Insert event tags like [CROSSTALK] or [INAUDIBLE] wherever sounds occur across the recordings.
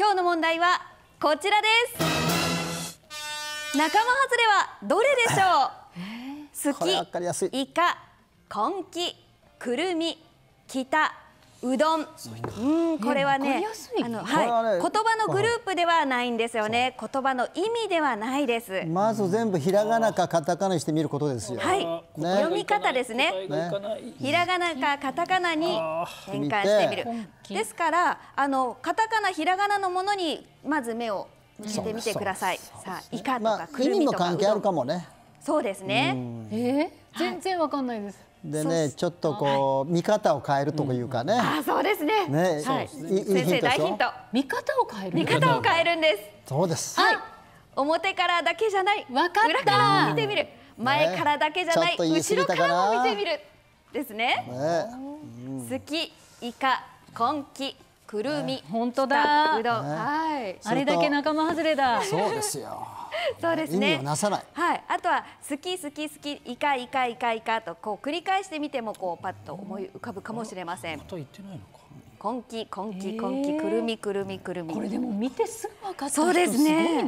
今日の問題はこちらです仲間外れはどれでしょう好き、イカ、根気、くるみ、きた、うどん、うん、これはね、あの、はい、言葉のグループではないんですよね。言葉の意味ではないです。まず全部ひらがなかカタカナにしてみることですよ。はい、ね、読み方ですね。ひらがなかカタカナに変換してみる。ですから、あのカタカナひらがなのものにまず目を向けてみてください。さあ、イカとか、まあ、意味も関係あるかもね。そうですね、えー、全然わかんないです、でね、ちょっとこう、見方を変えるというかね。あ、そうですね。ね、はい、先生大ヒント。見方を変える。見方を変えるんです。そうです。はい。表からだけじゃない。わか裏から見てみる。前からだけじゃない。後ろからも見てみる。ですね。ね。好き、イカ、今季。くるみ、ね、本当だうどん、ね、はいあれだけ仲間外れだそうですよ [LAUGHS] そうですねはいあとは好き好き好きイカイカイカイカとこう繰り返してみてもこうパッと思い浮かぶかもしれませんまた言ってないのか根気根気根気くるみくるみくるみこれでも見てすぐ分かったそうですね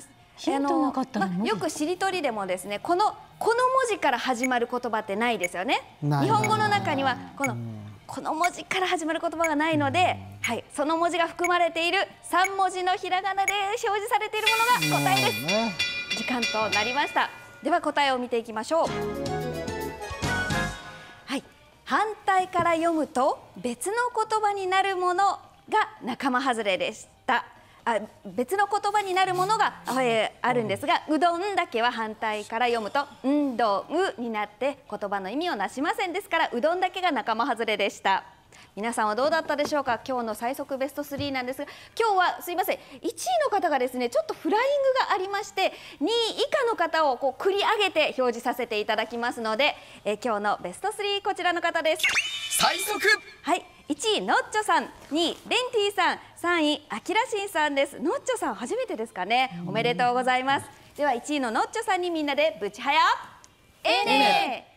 すヒントなったの、まあ、よくしりとりでもですねこのこの文字から始まる言葉ってないですよね日本語の中にはこの「この文字から始まる言葉がないので、はい、その文字が含まれている3文字のひらがなで表示されているものが答えです、ね、時間となりましたでは答えを見ていきましょうはい反対から読むと別の言葉になるものが仲間外れでしたあ別の言葉になるものが、えー、あるんですが、うどんだけは反対から読むと、うんどんになって言葉の意味をなしませんですから、うどんだけが仲間外れでした。皆さんはどうだったでしょうか今日の最速ベスト3なんですが今日はすいません1位の方がですねちょっとフライングがありまして2位以下の方をこう繰り上げて表示させていただきますので、え今日のベスト3こちらの方です最速はい1位ノッチョさん2位レンティさん三位、あきらしんさんです。のっちょさん初めてですかね。おめでとうございます。では一位ののっちょさんにみんなでぶちはや。えー、ね